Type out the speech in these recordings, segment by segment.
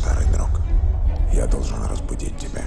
старый друг. Я должен разбудить тебя.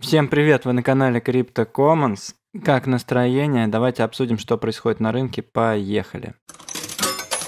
Всем привет, вы на канале Crypto Commons. Как настроение? Давайте обсудим, что происходит на рынке. Поехали.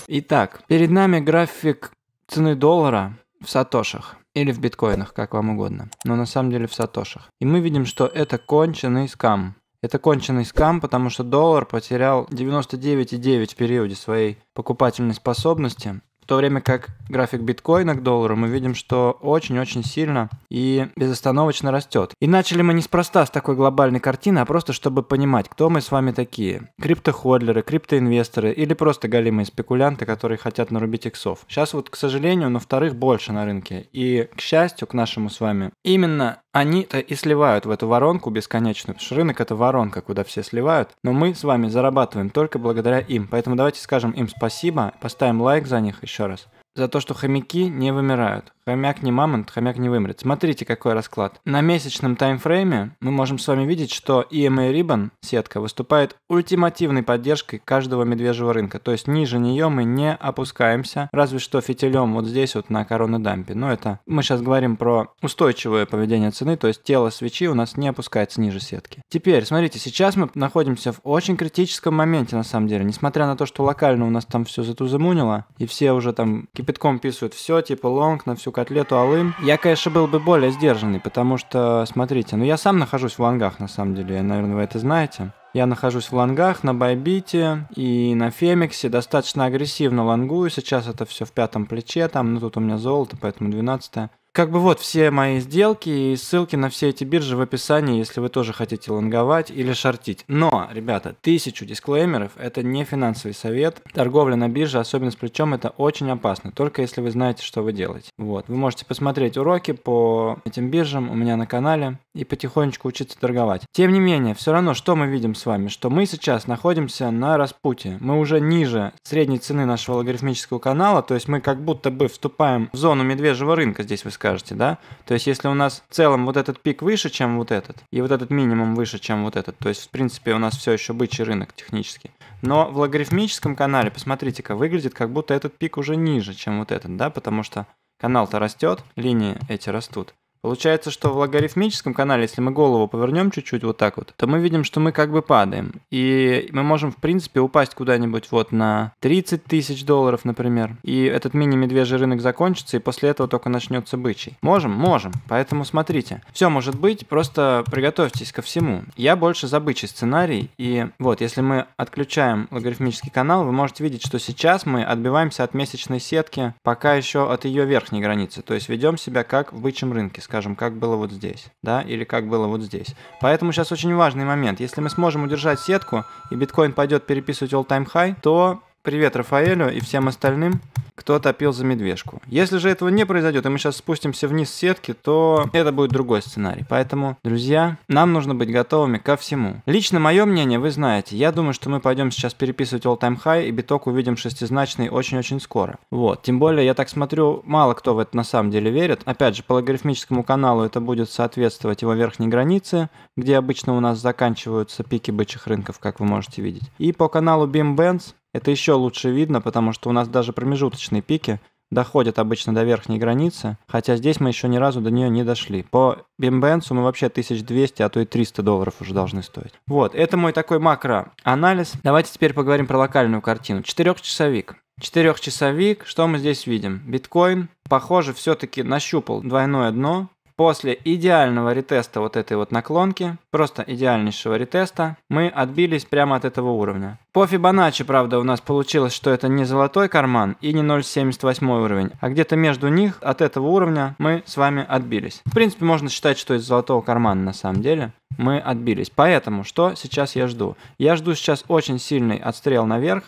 Итак, перед нами график цены доллара в сатошах или в биткоинах, как вам угодно, но на самом деле в сатошах. И мы видим, что это конченый скам. Это конченый скам, потому что доллар потерял 99,9 в периоде своей покупательной способности, в то время как график биткоина к доллару мы видим, что очень-очень сильно и безостановочно растет. И начали мы неспроста с такой глобальной картины, а просто чтобы понимать, кто мы с вами такие. Криптоходлеры, криптоинвесторы или просто галимые спекулянты, которые хотят нарубить иксов. Сейчас вот, к сожалению, но вторых больше на рынке. И, к счастью, к нашему с вами, именно они-то и сливают в эту воронку бесконечную, потому что рынок это воронка, куда все сливают, но мы с вами зарабатываем только благодаря им, поэтому давайте скажем им спасибо, поставим лайк за них еще раз – за то, что хомяки не вымирают. Хомяк не мамонт, хомяк не вымрет. Смотрите, какой расклад. На месячном таймфрейме мы можем с вами видеть, что EMA Ribbon, сетка, выступает ультимативной поддержкой каждого медвежьего рынка. То есть ниже нее мы не опускаемся, разве что фитилем вот здесь вот на дампе. Но это мы сейчас говорим про устойчивое поведение цены, то есть тело свечи у нас не опускается ниже сетки. Теперь, смотрите, сейчас мы находимся в очень критическом моменте на самом деле. Несмотря на то, что локально у нас там все затузамунило, и все уже там кипятком писают все, типа лонг на всю котлету алым. Я, конечно, был бы более сдержанный, потому что, смотрите, ну я сам нахожусь в лонгах, на самом деле, наверное, вы это знаете. Я нахожусь в лонгах на Байбите и на Фемиксе, достаточно агрессивно лонгую, сейчас это все в пятом плече, там, ну тут у меня золото, поэтому 12 как бы вот все мои сделки и ссылки на все эти биржи в описании, если вы тоже хотите лонговать или шортить. Но, ребята, тысячу дисклеймеров – это не финансовый совет. Торговля на бирже, особенно с плечом, это очень опасно, только если вы знаете, что вы делаете. Вот, вы можете посмотреть уроки по этим биржам у меня на канале и потихонечку учиться торговать. Тем не менее, все равно, что мы видим с вами, что мы сейчас находимся на распуте. Мы уже ниже средней цены нашего логарифмического канала, то есть мы как будто бы вступаем в зону медвежьего рынка, здесь вы скажете, да? То есть, если у нас в целом вот этот пик выше, чем вот этот, и вот этот минимум выше, чем вот этот, то есть, в принципе, у нас все еще бычий рынок технически. Но в логарифмическом канале, посмотрите-ка, выглядит, как будто этот пик уже ниже, чем вот этот, да? Потому что канал-то растет, линии эти растут. Получается, что в логарифмическом канале, если мы голову повернем чуть-чуть вот так вот, то мы видим, что мы как бы падаем. И мы можем, в принципе, упасть куда-нибудь вот на 30 тысяч долларов, например. И этот мини-медвежий рынок закончится, и после этого только начнется бычий. Можем? Можем. Поэтому смотрите. Все может быть, просто приготовьтесь ко всему. Я больше за бычий сценарий. И вот, если мы отключаем логарифмический канал, вы можете видеть, что сейчас мы отбиваемся от месячной сетки, пока еще от ее верхней границы. То есть ведем себя как в бычьем рынке, скажем, как было вот здесь, да, или как было вот здесь. Поэтому сейчас очень важный момент. Если мы сможем удержать сетку, и биткоин пойдет переписывать all-time high, то Привет Рафаэлю и всем остальным, кто топил за медвежку. Если же этого не произойдет, и мы сейчас спустимся вниз с сетки, то это будет другой сценарий. Поэтому, друзья, нам нужно быть готовыми ко всему. Лично мое мнение вы знаете. Я думаю, что мы пойдем сейчас переписывать All Time High, и биток увидим шестизначный очень-очень скоро. Вот. Тем более, я так смотрю, мало кто в это на самом деле верит. Опять же, по логарифмическому каналу это будет соответствовать его верхней границе, где обычно у нас заканчиваются пики бычьих рынков, как вы можете видеть. И по каналу BeamBands это еще лучше видно, потому что у нас даже промежуточные пики доходят обычно до верхней границы, хотя здесь мы еще ни разу до нее не дошли. По бимбенсу мы вообще 1200, а то и 300 долларов уже должны стоить. Вот, это мой такой макроанализ. Давайте теперь поговорим про локальную картину. Четырехчасовик. Четырехчасовик, что мы здесь видим? Биткоин, похоже, все-таки нащупал двойное дно, После идеального ретеста вот этой вот наклонки, просто идеальнейшего ретеста, мы отбились прямо от этого уровня. По Фибоначчи, правда, у нас получилось, что это не золотой карман и не 0,78 уровень, а где-то между них от этого уровня мы с вами отбились. В принципе, можно считать, что из золотого кармана на самом деле мы отбились. Поэтому что сейчас я жду? Я жду сейчас очень сильный отстрел наверх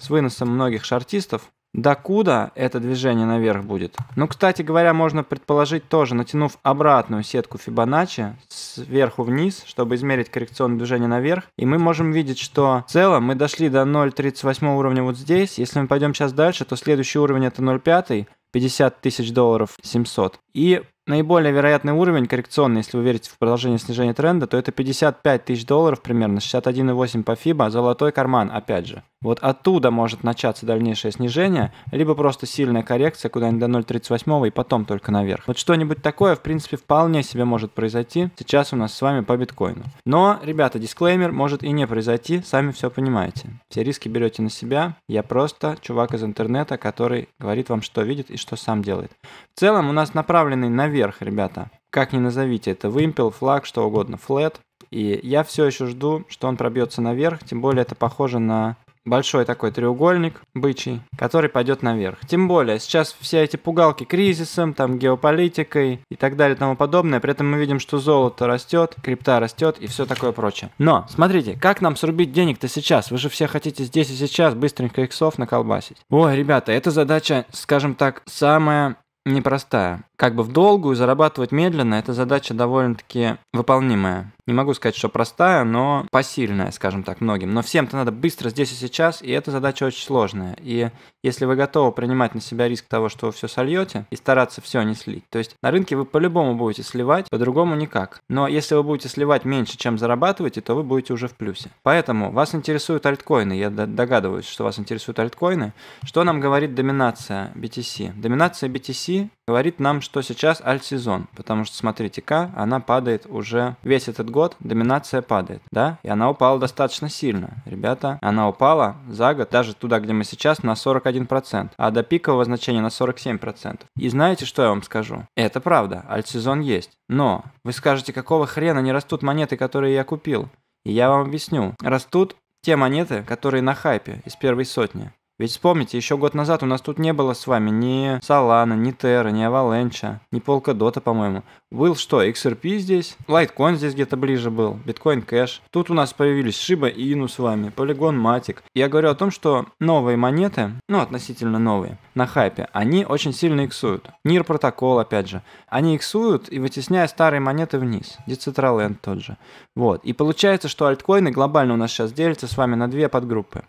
с выносом многих шартистов, Докуда это движение наверх будет? Ну, кстати говоря, можно предположить тоже, натянув обратную сетку Фибоначчи сверху вниз, чтобы измерить коррекционное движение наверх. И мы можем видеть, что в целом мы дошли до 0,38 уровня вот здесь. Если мы пойдем сейчас дальше, то следующий уровень это 0,5. 50 тысяч долларов 700. И Наиболее вероятный уровень коррекционный, если вы верите в продолжение снижения тренда, то это 55 тысяч долларов примерно, 61,8 по FIBA, а, золотой карман, опять же. Вот оттуда может начаться дальнейшее снижение, либо просто сильная коррекция куда-нибудь до 0,38 и потом только наверх. Вот что-нибудь такое, в принципе, вполне себе может произойти. Сейчас у нас с вами по биткоину. Но, ребята, дисклеймер может и не произойти, сами все понимаете. Все риски берете на себя. Я просто чувак из интернета, который говорит вам, что видит и что сам делает. В целом у нас направленный наверх наверх, ребята. Как ни назовите, это вымпел, флаг, что угодно, флет. И я все еще жду, что он пробьется наверх, тем более это похоже на большой такой треугольник бычий, который пойдет наверх. Тем более, сейчас все эти пугалки кризисом, там геополитикой и так далее и тому подобное. При этом мы видим, что золото растет, крипта растет и все такое прочее. Но, смотрите, как нам срубить денег-то сейчас? Вы же все хотите здесь и сейчас быстренько иксов наколбасить. Ой, ребята, эта задача, скажем так, самая непростая. Как бы в долгую зарабатывать медленно – это задача довольно-таки выполнимая не могу сказать, что простая, но посильная, скажем так, многим. Но всем-то надо быстро здесь и сейчас, и эта задача очень сложная. И если вы готовы принимать на себя риск того, что вы все сольете, и стараться все не слить, то есть на рынке вы по-любому будете сливать, по-другому никак. Но если вы будете сливать меньше, чем зарабатываете, то вы будете уже в плюсе. Поэтому вас интересуют альткоины, я догадываюсь, что вас интересуют альткоины. Что нам говорит доминация BTC? Доминация BTC говорит нам, что сейчас альт-сезон, потому что, смотрите, К, она падает уже весь этот год доминация падает, да? И она упала достаточно сильно. Ребята, она упала за год даже туда, где мы сейчас, на 41%, а до пикового значения на 47%. И знаете, что я вам скажу? Это правда, альтсезон есть. Но вы скажете, какого хрена не растут монеты, которые я купил? И я вам объясню. Растут те монеты, которые на хайпе из первой сотни. Ведь вспомните, еще год назад у нас тут не было с вами ни Салана, ни Terra, ни Avalanche, ни Полкадота, по-моему. Был что, XRP здесь, Litecoin здесь где-то ближе был, Bitcoin Cash. Тут у нас появились Shiba Inu с вами, Polygon Matic. Я говорю о том, что новые монеты, ну относительно новые, на хайпе, они очень сильно иксуют. Нир протокол, опять же. Они иксуют и вытесняя старые монеты вниз. Decentraland тот же. Вот. И получается, что альткоины глобально у нас сейчас делятся с вами на две подгруппы.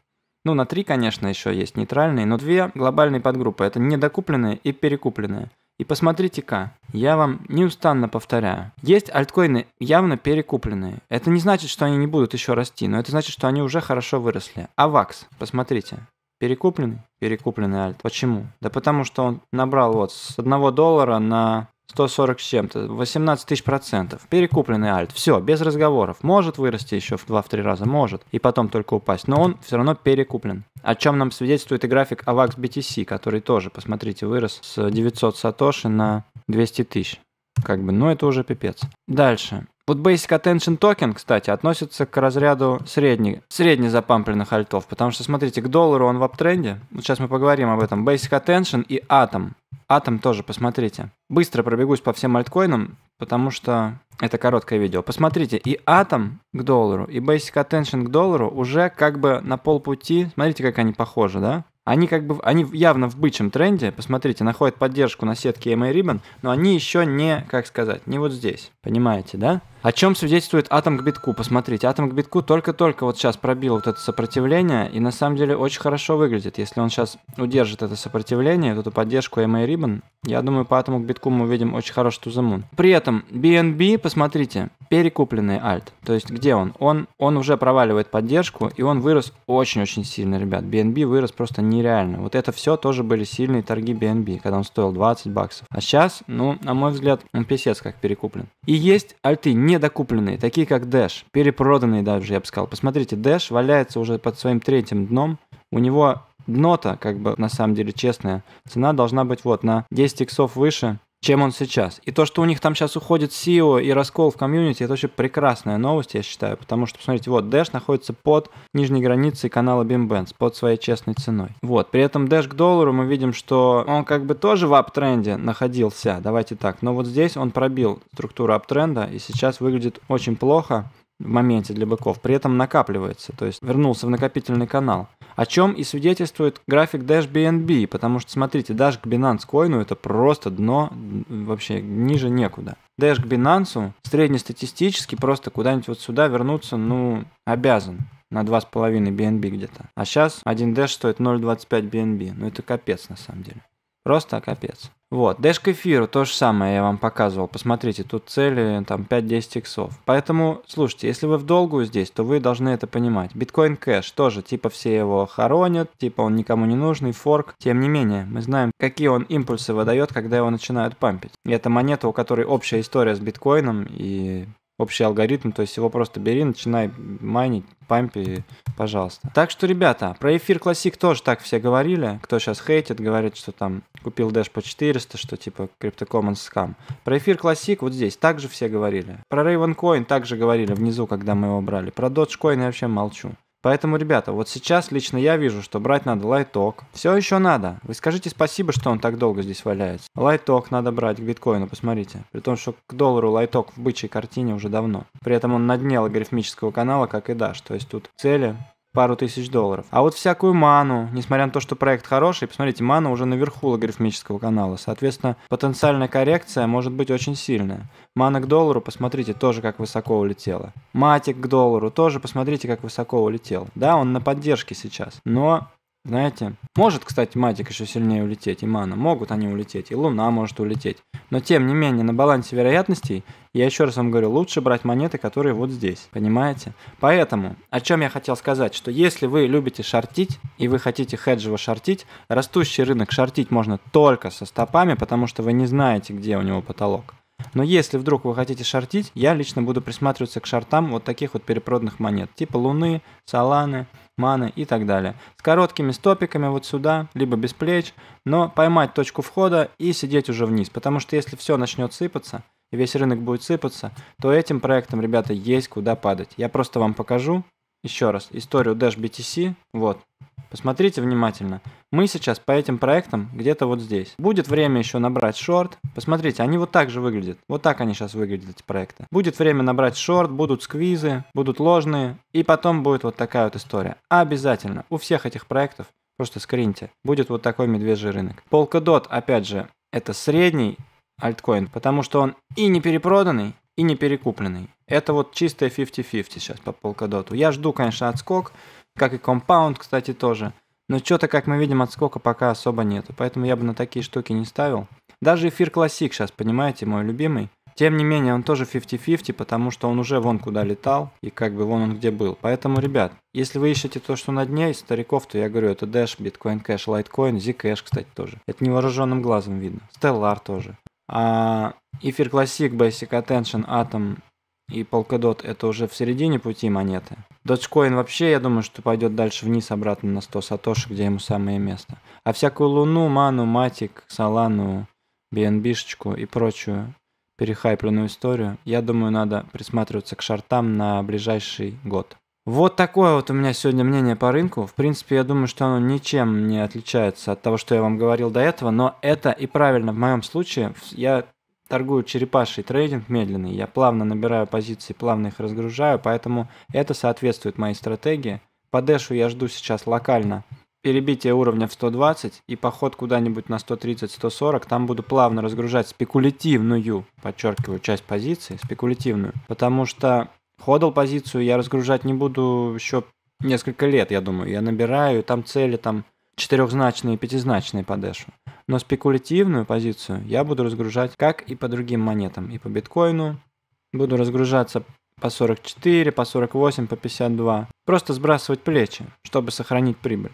Ну, на три, конечно, еще есть нейтральные, но две глобальные подгруппы. Это недокупленные и перекупленные. И посмотрите-ка, я вам неустанно повторяю. Есть альткоины явно перекупленные. Это не значит, что они не будут еще расти, но это значит, что они уже хорошо выросли. АВАКС, посмотрите. Перекупленный? Перекупленный альт. Почему? Да потому что он набрал вот с 1 доллара на 140 с чем-то, 18 тысяч процентов. Перекупленный альт. Все, без разговоров. Может вырасти еще в 2-3 раза, может. И потом только упасть. Но он все равно перекуплен. О чем нам свидетельствует и график AVAX BTC, который тоже, посмотрите, вырос с 900 сатоши на 200 тысяч. Как бы, ну это уже пипец. Дальше. Вот Basic Attention Token, кстати, относится к разряду средний, средне запампленных альтов, потому что, смотрите, к доллару он в аптренде. Вот сейчас мы поговорим об этом. Basic Attention и Atom. Атом тоже посмотрите. Быстро пробегусь по всем альткоинам, потому что это короткое видео. Посмотрите, и Атом к доллару, и Basic Attention к доллару уже как бы на полпути. Смотрите, как они похожи, да? Они как бы, они явно в бычьем тренде, посмотрите, находят поддержку на сетке MA Ribbon, но они еще не, как сказать, не вот здесь, понимаете, да? О чем свидетельствует атом к битку? Посмотрите, атом к битку только-только вот сейчас пробил вот это сопротивление, и на самом деле очень хорошо выглядит. Если он сейчас удержит это сопротивление, вот эту поддержку MA Ribbon, я думаю, по атому к битку мы увидим очень хороший тузамун. При этом BNB, посмотрите, перекупленный альт. То есть где он? Он, он уже проваливает поддержку, и он вырос очень-очень сильно, ребят. BNB вырос просто нереально. Вот это все тоже были сильные торги BNB, когда он стоил 20 баксов. А сейчас, ну, на мой взгляд, он писец как перекуплен. И есть альты не недокупленные, такие как Dash, перепроданные даже, я бы сказал. Посмотрите, Dash валяется уже под своим третьим дном. У него дно-то, как бы, на самом деле, честная цена должна быть вот на 10 иксов выше чем он сейчас. И то, что у них там сейчас уходит SEO и раскол в комьюнити, это вообще прекрасная новость, я считаю, потому что, посмотрите, вот, Dash находится под нижней границей канала BimBands, под своей честной ценой. Вот, при этом Dash к доллару мы видим, что он как бы тоже в аптренде находился, давайте так, но вот здесь он пробил структуру аптренда и сейчас выглядит очень плохо, в моменте для быков, при этом накапливается, то есть вернулся в накопительный канал. О чем и свидетельствует график Dash BNB, потому что, смотрите, Dash к Binance Coin это просто дно, вообще ниже некуда. Dash к Binance среднестатистически просто куда-нибудь вот сюда вернуться, ну, обязан на 2,5 BNB где-то. А сейчас один Dash стоит 0,25 BNB, ну это капец на самом деле. Просто капец. Вот, Dash к эфиру, то же самое я вам показывал. Посмотрите, тут цели там 5-10 иксов. Поэтому, слушайте, если вы в долгую здесь, то вы должны это понимать. Биткоин кэш тоже, типа все его хоронят, типа он никому не нужный, форк. Тем не менее, мы знаем, какие он импульсы выдает, когда его начинают пампить. И это монета, у которой общая история с биткоином, и общий алгоритм, то есть его просто бери, начинай майнить, пампи, пожалуйста. Так что, ребята, про эфир классик тоже так все говорили, кто сейчас хейтит, говорит, что там купил дэш по 400, что типа CryptoCommons скам. Про эфир классик вот здесь также все говорили. Про Raven Coin также говорили внизу, когда мы его брали. Про Dogecoin я вообще молчу. Поэтому, ребята, вот сейчас лично я вижу, что брать надо лайток. Все еще надо. Вы скажите спасибо, что он так долго здесь валяется. Лайток надо брать к биткоину, посмотрите. При том, что к доллару лайток в бычьей картине уже давно. При этом он на дне логарифмического канала, как и Dash. То есть тут цели пару тысяч долларов. А вот всякую ману, несмотря на то, что проект хороший, посмотрите, мана уже наверху логарифмического канала, соответственно, потенциальная коррекция может быть очень сильная. Мана к доллару, посмотрите, тоже как высоко улетела. Матик к доллару, тоже посмотрите, как высоко улетел. Да, он на поддержке сейчас, но знаете? Может, кстати, Матик еще сильнее улететь, и Мана. Могут они улететь, и Луна может улететь. Но, тем не менее, на балансе вероятностей, я еще раз вам говорю, лучше брать монеты, которые вот здесь. Понимаете? Поэтому, о чем я хотел сказать, что если вы любите шортить, и вы хотите хеджево шортить, растущий рынок шортить можно только со стопами, потому что вы не знаете, где у него потолок. Но если вдруг вы хотите шортить, я лично буду присматриваться к шортам вот таких вот перепроданных монет, типа Луны, Соланы, Маны и так далее. С короткими стопиками вот сюда, либо без плеч, но поймать точку входа и сидеть уже вниз, потому что если все начнет сыпаться, и весь рынок будет сыпаться, то этим проектом, ребята, есть куда падать. Я просто вам покажу еще раз историю Dash BTC. Вот, посмотрите внимательно. Мы сейчас по этим проектам где-то вот здесь. Будет время еще набрать шорт. Посмотрите, они вот так же выглядят. Вот так они сейчас выглядят, эти проекты. Будет время набрать шорт, будут сквизы, будут ложные. И потом будет вот такая вот история. Обязательно. У всех этих проектов просто скриньте. Будет вот такой медвежий рынок. Polkadot, опять же, это средний альткоин, потому что он и не перепроданный, и не перекупленный. Это вот чистая 50-50 сейчас по Polkadot. Я жду, конечно, отскок, как и Compound, кстати, тоже. Но что-то, как мы видим, отскока пока особо нету, поэтому я бы на такие штуки не ставил. Даже эфир классик сейчас, понимаете, мой любимый. Тем не менее, он тоже 50-50, потому что он уже вон куда летал, и как бы вон он где был. Поэтому, ребят, если вы ищете то, что на дне из стариков, то я говорю, это Dash, Bitcoin Cash, Litecoin, Zcash, кстати, тоже. Это невооруженным глазом видно. Stellar тоже. А эфир классик, Basic Attention, Atom, и Polkadot это уже в середине пути монеты. Dogecoin вообще, я думаю, что пойдет дальше вниз обратно на 100 сатоши, где ему самое место. А всякую Луну, Ману, Матик, Солану, bnb и прочую перехайпленную историю, я думаю, надо присматриваться к шартам на ближайший год. Вот такое вот у меня сегодня мнение по рынку. В принципе, я думаю, что оно ничем не отличается от того, что я вам говорил до этого, но это и правильно в моем случае. Я торгую черепаший трейдинг медленный, я плавно набираю позиции, плавно их разгружаю, поэтому это соответствует моей стратегии. По дэшу я жду сейчас локально перебитие уровня в 120 и поход куда-нибудь на 130-140, там буду плавно разгружать спекулятивную, подчеркиваю, часть позиции, спекулятивную, потому что ходл позицию я разгружать не буду еще несколько лет, я думаю, я набираю, там цели там четырехзначные и пятизначные по Но спекулятивную позицию я буду разгружать, как и по другим монетам, и по биткоину. Буду разгружаться по 44, по 48, по 52. Просто сбрасывать плечи, чтобы сохранить прибыль.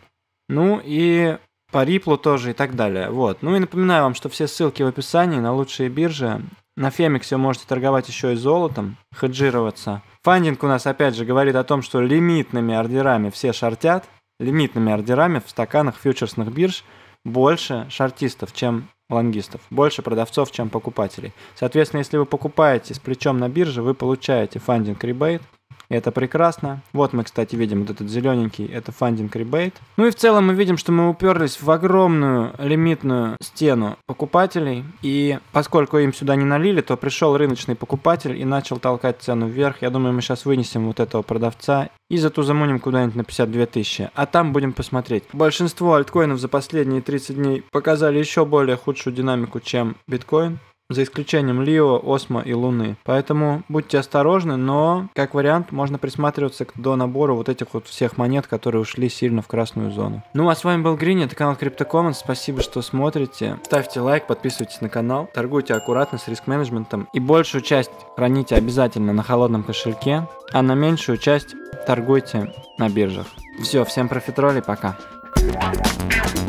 Ну и по Ripple тоже и так далее. Вот. Ну и напоминаю вам, что все ссылки в описании на лучшие биржи. На FEMIX вы можете торговать еще и золотом, хеджироваться. Фандинг у нас опять же говорит о том, что лимитными ордерами все шортят лимитными ордерами в стаканах фьючерсных бирж больше шортистов, чем лонгистов, больше продавцов, чем покупателей. Соответственно, если вы покупаете с плечом на бирже, вы получаете фандинг ребейт, и Это прекрасно. Вот мы, кстати, видим вот этот зелененький, это фандинг ребейт. Ну и в целом мы видим, что мы уперлись в огромную лимитную стену покупателей. И поскольку им сюда не налили, то пришел рыночный покупатель и начал толкать цену вверх. Я думаю, мы сейчас вынесем вот этого продавца и зато замуним куда-нибудь на 52 тысячи. А там будем посмотреть. Большинство альткоинов за последние 30 дней показали еще более худшую динамику, чем биткоин за исключением Лио, Осмо и Луны. Поэтому будьте осторожны, но как вариант можно присматриваться до набора вот этих вот всех монет, которые ушли сильно в красную зону. Ну а с вами был Грин, это канал CryptoCommons, спасибо, что смотрите, ставьте лайк, подписывайтесь на канал, торгуйте аккуратно с риск-менеджментом и большую часть храните обязательно на холодном кошельке, а на меньшую часть торгуйте на биржах. Все, всем профитроли, пока. Thank you.